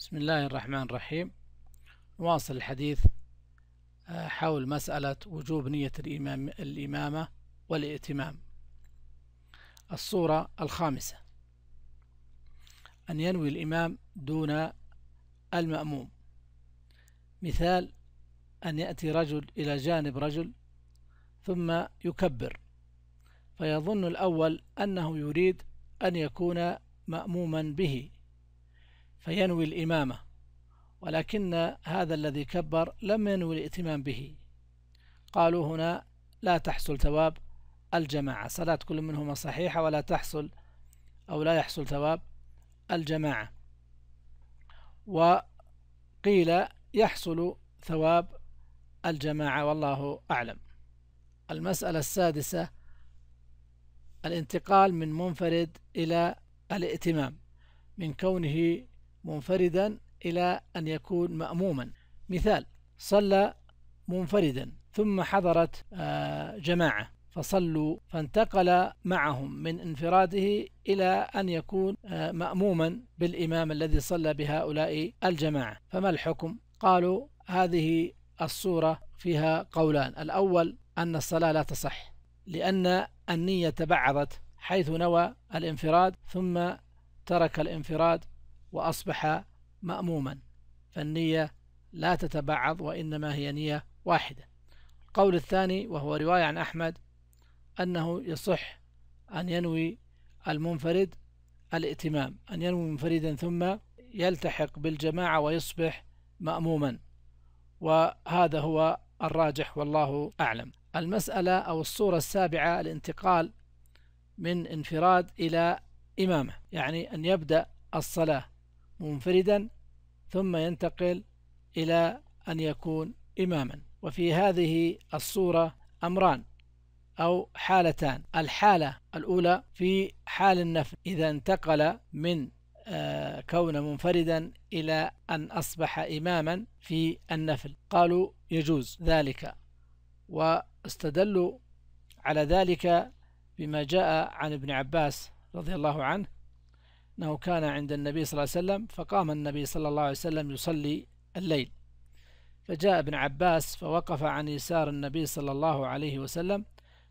بسم الله الرحمن الرحيم نواصل الحديث آه، حول مسألة وجوب نية الإمام الإمامة والائتمام الصورة الخامسة أن ينوي الإمام دون المأموم مثال أن يأتي رجل إلى جانب رجل ثم يكبر فيظن الأول أنه يريد أن يكون مأموما به فينوي الإمامة ولكن هذا الذي كبر لم ينوي الائتمام به قالوا هنا لا تحصل ثواب الجماعة صلاة كل منهما صحيحة ولا تحصل أو لا يحصل ثواب الجماعة وقيل يحصل ثواب الجماعة والله أعلم المسألة السادسة الانتقال من منفرد إلى الائتمام من كونه منفردا إلى أن يكون مأموما مثال صلى منفردا ثم حضرت آه، جماعة فصلوا فانتقل معهم من انفراده إلى أن يكون آه، مأموما بالإمام الذي صلى بهؤلاء الجماعة فما الحكم؟ قالوا هذه الصورة فيها قولان الأول أن الصلاة لا تصح لأن النية تبعضت حيث نوى الانفراد ثم ترك الانفراد وأصبح مأموما فالنية لا تتبعض وإنما هي نية واحدة القول الثاني وهو رواية عن أحمد أنه يصح أن ينوي المنفرد الائتمام أن ينوي منفردا ثم يلتحق بالجماعة ويصبح مأموما وهذا هو الراجح والله أعلم المسألة أو الصورة السابعة الانتقال من انفراد إلى إمامة يعني أن يبدأ الصلاة منفردا ثم ينتقل إلى أن يكون إماما وفي هذه الصورة أمران أو حالتان الحالة الأولى في حال النفل إذا انتقل من آه، كون منفردا إلى أن أصبح إماما في النفل قالوا يجوز ذلك واستدلوا على ذلك بما جاء عن ابن عباس رضي الله عنه أنه كان عند النبي صلى الله عليه وسلم فقام النبي صلى الله عليه وسلم يصلي الليل فجاء ابن عباس فوقف عن يسار النبي صلى الله عليه وسلم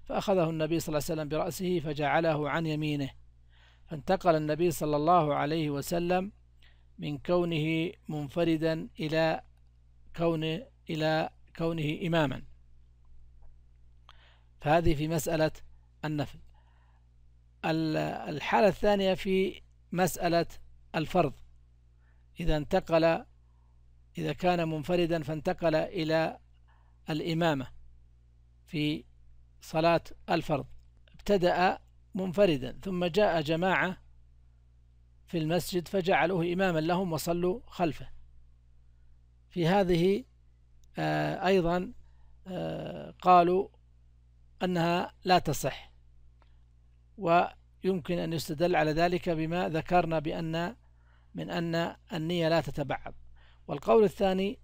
فأخذه النبي صلى الله عليه وسلم برأسه فجعله عن يمينه فانتقل النبي صلى الله عليه وسلم من كونه منفردا إلى كونه إلى كونه إماما فهذه في مسألة النفل الحالة الثانية في مسألة الفرض إذا انتقل إذا كان منفردا فانتقل إلى الإمامة في صلاة الفرض ابتدأ منفردا ثم جاء جماعة في المسجد فجعلوه إماما لهم وصلوا خلفه في هذه آه، أيضا آه، قالوا أنها لا تصح يمكن أن يستدل على ذلك بما ذكرنا بأن من أن النية لا تتبعض والقول الثاني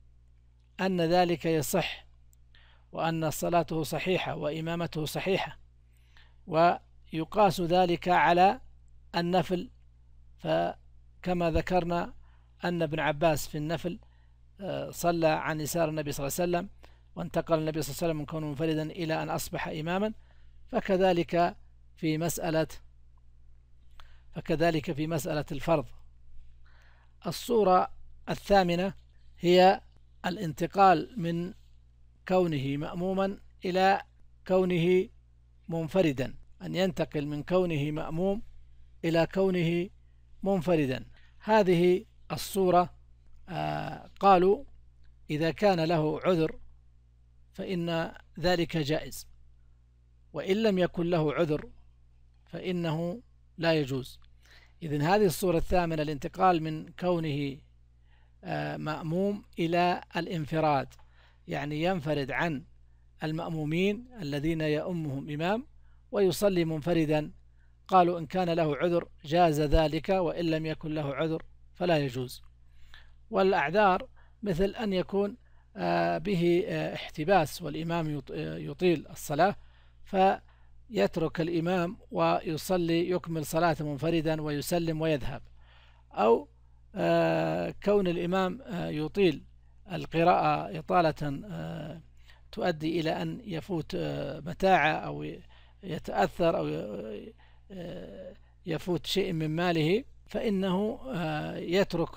أن ذلك يصح وأن صلاته صحيحة وإمامته صحيحة ويقاس ذلك على النفل فكما ذكرنا أن ابن عباس في النفل آه، صلى عن يسار النبي صلى الله عليه وسلم وانتقل النبي صلى الله عليه وسلم من كونه منفردا إلى أن أصبح إماما فكذلك في مسألة فكذلك في مسألة الفرض الصورة الثامنة هي الانتقال من كونه مأموما إلى كونه منفردا أن ينتقل من كونه مأموم إلى كونه منفردا هذه الصورة آه، قالوا إذا كان له عذر فإن ذلك جائز وإن لم يكن له عذر فإنه لا يجوز إذن هذه الصورة الثامنة الانتقال من كونه آه، مأموم إلى الانفراد يعني ينفرد عن المأمومين الذين يأمهم إمام ويصلي منفردا قالوا إن كان له عذر جاز ذلك وإن لم يكن له عذر فلا يجوز والأعذار مثل أن يكون آه، به آه، احتباس والإمام يطيل الصلاة فيجوز يترك الإمام ويصلي يكمل صلاة منفردا ويسلم ويذهب أو آه، كون الإمام آه، يطيل القراءة إطالة آه، تؤدي إلى أن يفوت متاعه أو يتأثر أو يفوت شيء من ماله فإنه يترك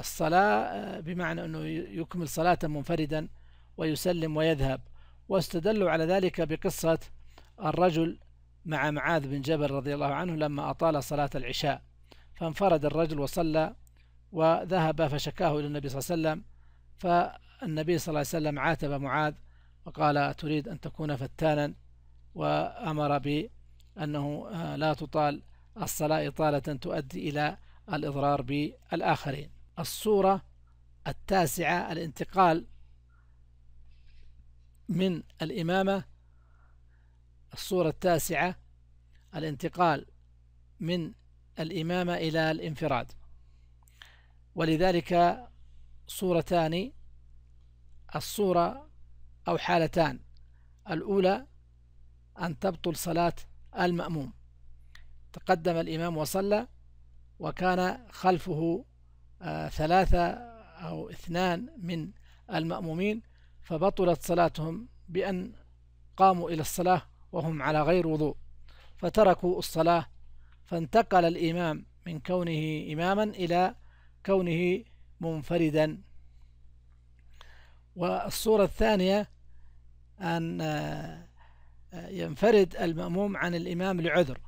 الصلاة بمعنى أنه يكمل صلاة منفردا ويسلم ويذهب واستدلوا على ذلك بقصة الرجل مع معاذ بن جبل رضي الله عنه لما أطال صلاة العشاء فانفرد الرجل وصلى وذهب فشكاه إلى النبي صلى الله عليه وسلم فالنبي صلى الله عليه وسلم عاتب معاذ وقال تريد أن تكون فتانا وأمر بأنه آه، لا تطال الصلاة إطالة تؤدي إلى الإضرار بالآخرين الصورة التاسعة الانتقال من الإمامة الصورة التاسعة الانتقال من الإمامة إلى الانفراد ولذلك صورتان الصورة أو حالتان الأولى أن تبطل صلاة المأموم تقدم الإمام وصلى وكان خلفه آه، ثلاثة أو اثنان من المأمومين فبطلت صلاتهم بأن قاموا إلى الصلاة وهم على غير وضوء فتركوا الصلاة فانتقل الإمام من كونه إماما إلى كونه منفردا والصورة الثانية أن آه، ينفرد المأموم عن الإمام لعذر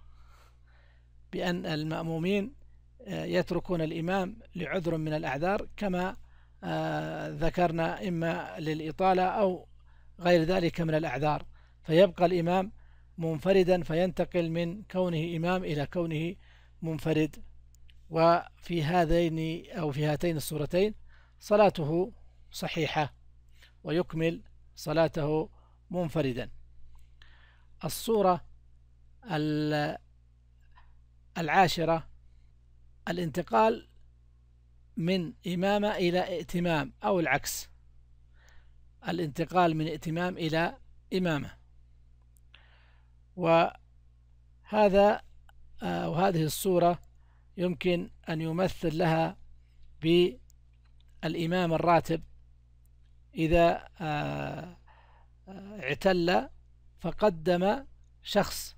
بأن المأمومين آه، يتركون الإمام لعذر من الأعذار كما آه، ذكرنا إما للإطالة أو غير ذلك من الأعذار فيبقى الإمام منفردا فينتقل من كونه إمام إلى كونه منفرد وفي هذين أو في هاتين الصورتين صلاته صحيحة ويكمل صلاته منفردا الصورة العاشرة الانتقال من إمامة إلى ائتمام أو العكس الانتقال من ائتمام إلى إمامة وهذا أو آه، هذه الصورة يمكن أن يمثل لها بالإمام الراتب إذا آه، اعتل فقدم شخص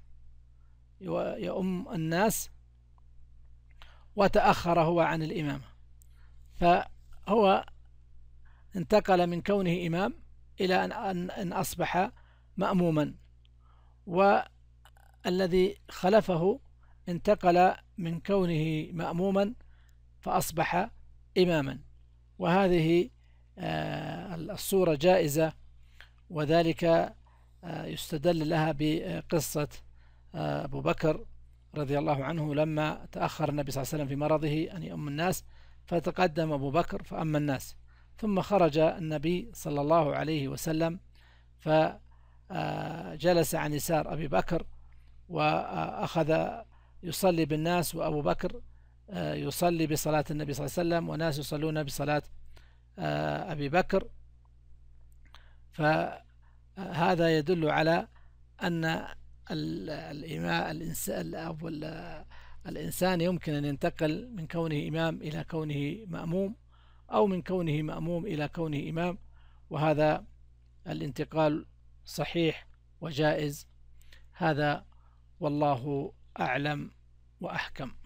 يؤم الناس وتأخر هو عن الإمامة فهو انتقل من كونه إمام إلى أن, أن أصبح مأموما والذي خلفه انتقل من كونه مأموما فأصبح إماما وهذه آه، الصورة جائزة وذلك آه، يستدل لها بقصة آه، أبو بكر رضي الله عنه لما تأخر النبي صلى الله عليه وسلم في مرضه أن يأم الناس فتقدم أبو بكر فأما الناس ثم خرج النبي صلى الله عليه وسلم فجلس آه، عن يسار أبي بكر وأخذ آه، يصلي بالناس وأبو بكر آه، يصلي بصلاة النبي صلى الله عليه وسلم وناس يصلون بصلاة أبي بكر فهذا يدل على أن الإمام الإنسان أو الإنسان يمكن أن ينتقل من كونه إمام إلى كونه مأموم أو من كونه مأموم إلى كونه إمام وهذا الانتقال صحيح وجائز هذا والله أعلم وأحكم